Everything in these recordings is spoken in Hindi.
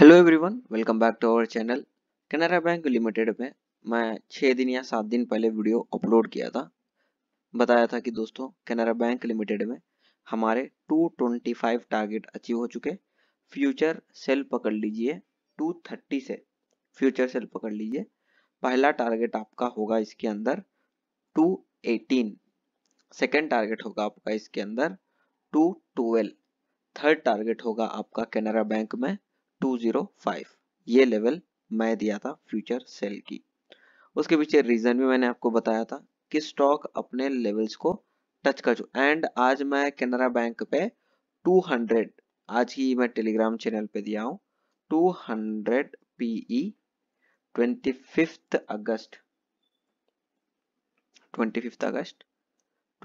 hello everyone welcome back to our channel Canara bank limited में मैं छः दिन या सात दिन पहले वीडियो अपलोड किया था बताया था कि दोस्तों कैनरा बैंक लिमिटेड में हमारे 225 टारगेट अचीव हो चुके फ्यूचर सेल पकड़ लीजिए 230 से फ्यूचर सेल पकड़ लीजिए पहला टारगेट आपका होगा इसके अंदर 218 सेकेंड टारगेट होगा आपका इसके अंदर टू थर्ड टारगेट होगा आपका कैनरा बैंक में 205 ये लेवल मैं दिया था फ्यूचर सेल की उसके पीछे रीजन भी मैंने आपको बताया था कि स्टॉक अपने लेवल्स को टच कर चुका एंड आज मैं केनरा बैंक पे 200 आज ही मैं टेलीग्राम चैनल पे दिया हूँ 200 हंड्रेड पीई 25 अगस्त 25 अगस्त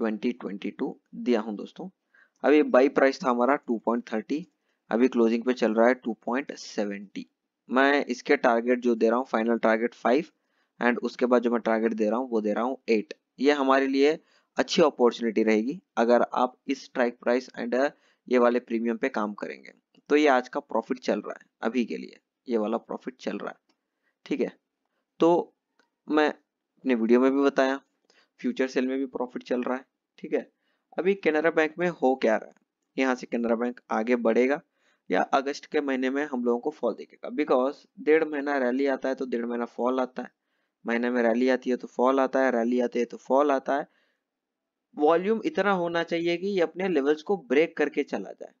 2022 दिया हूं दोस्तों अभी बाई प्राइस था हमारा अभी क्लोजिंग पे चल रहा है 2.70 मैं इसके टारगेट जो दे रहा हूँ फाइनल टारगेट 5 एंड उसके बाद जो मैं टारगेट दे रहा हूँ वो दे रहा हूँ 8 ये हमारे लिए अच्छी अपॉर्चुनिटी रहेगी अगर आप इस स्ट्राइक प्राइस एंड ये वाले प्रीमियम पे काम करेंगे तो ये आज का प्रॉफिट चल रहा है अभी के लिए ये वाला प्रॉफिट चल रहा है ठीक है तो मैं अपने वीडियो में भी बताया फ्यूचर सेल में भी प्रॉफिट चल रहा है ठीक है अभी केनरा बैंक में हो क्या रहा है यहाँ से केनरा बैंक आगे बढ़ेगा या अगस्त के महीने में हम लोगों को फॉल देखेगा बिकॉज डेढ़ महीना रैली आता है तो डेढ़ महीना फॉल आता है महीने में रैली आती है तो फॉल आता है रैली आती है तो फॉल आता है वॉल्यूम इतना होना चाहिए कि ये अपने लेवल्स को ब्रेक करके चला जाए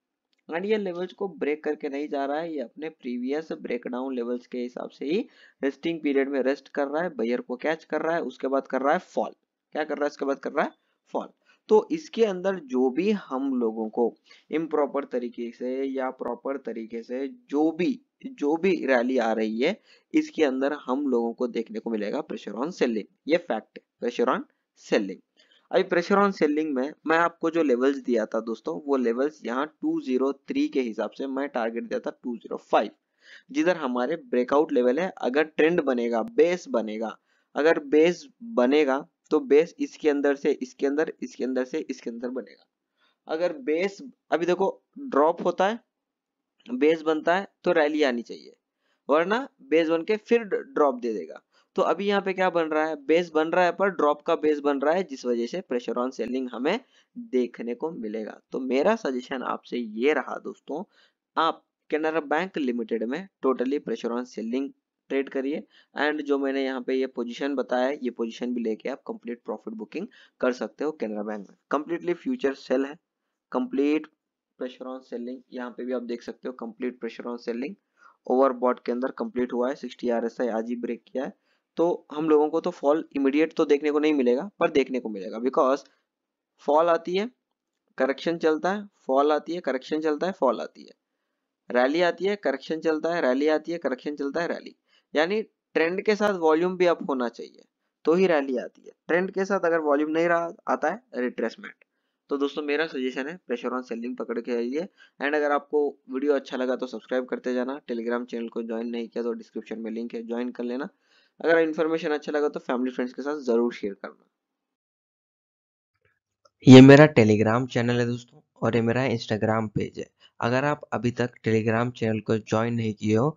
एंड ये लेवल्स को ब्रेक करके नहीं जा रहा है ये अपने प्रीवियस ब्रेकडाउन लेवल्स के हिसाब से ही रेस्टिंग पीरियड में रेस्ट कर रहा है बैयर को कैच कर रहा है उसके बाद कर रहा है फॉल क्या कर रहा है उसके बाद कर रहा है फॉल तो इसके अंदर जो भी हम लोगों को इम्प्रॉपर तरीके से या प्रॉपर तरीके से जो भी जो भी रैली आ रही है इसके अंदर हम लोगों को देखने को मिलेगा प्रेशर ऑन सेलिंग ये फैक्ट है प्रेशर ऑन सेलिंग अभी प्रेशर ऑन सेलिंग में मैं आपको जो लेवल्स दिया था दोस्तों वो लेवल्स यहाँ 203 के हिसाब से मैं टारगेट दिया था 205 जिधर हमारे ब्रेकआउट लेवल है अगर ट्रेंड बनेगा बेस बनेगा अगर बेस बनेगा तो बेस इसके अंदर से इसके अंदर इसके अंदर से इसके अंदर बनेगा अगर बेस अभी देखो ड्रॉप होता है बेस बनता है तो रैली आनी चाहिए वरना बेस बन के फिर ड्रॉप दे देगा तो अभी यहाँ पे क्या बन रहा है बेस बन रहा है पर ड्रॉप का बेस बन रहा है जिस वजह से प्रेशर ऑन सेलिंग हमें देखने को मिलेगा तो मेरा सजेशन आपसे ये रहा दोस्तों आप कैनरा बैंक लिमिटेड में totally pressure on selling trade करिए एंड जो मैंने यहाँ पे ये पोजीशन बताया ये पोजीशन भी लेके आप कंप्लीट प्रॉफिट बुकिंग कर सकते हो कैनरा बैंक में कंप्लीटली फ्यूचर सेल है कंप्लीट प्रेशर ऑन सेलिंग यहाँ पे भी आप देख सकते हो complete pressure on selling overbought के अंदर कंप्लीट हुआ है सिक्सटी आर एस आई आज ही ब्रेक किया है तो हम लोगों को तो फॉल इमीडिएट तो देखने को नहीं मिलेगा पर देखने को मिलेगा बिकॉज फॉल आती है करेक्शन चलता है फॉल आती है करेक्शन चलता है फॉल आती है रैली आती है करेक्शन चलता है रैली आती है करेक्शन चलता है रैली यानी ट्रेंड के साथ वॉल्यूम भी अप होना चाहिए तो ही रैली आती है ट्रेंड के साथ अगर वॉल्यूम नहीं रहा आता है रिट्रेसमेंट तो दोस्तों मेरा सजेशन है प्रेशर ऑन सेलिंग पकड़ के आइए एंड अगर आपको वीडियो अच्छा लगा तो सब्सक्राइब करते जाना टेलीग्राम चैनल को ज्वाइन नहीं किया तो डिस्क्रिप्शन में लिंक है ज्वाइन कर लेना अगर इन्फॉर्मेशन अच्छा लगा तो फैमिली फ्रेंड्स के साथ जरूर शेयर करना ये मेरा टेलीग्राम चैनल है दोस्तों और ये मेरा इंस्टाग्राम पेज है अगर आप अभी तक टेलीग्राम चैनल को ज्वाइन नहीं किए हो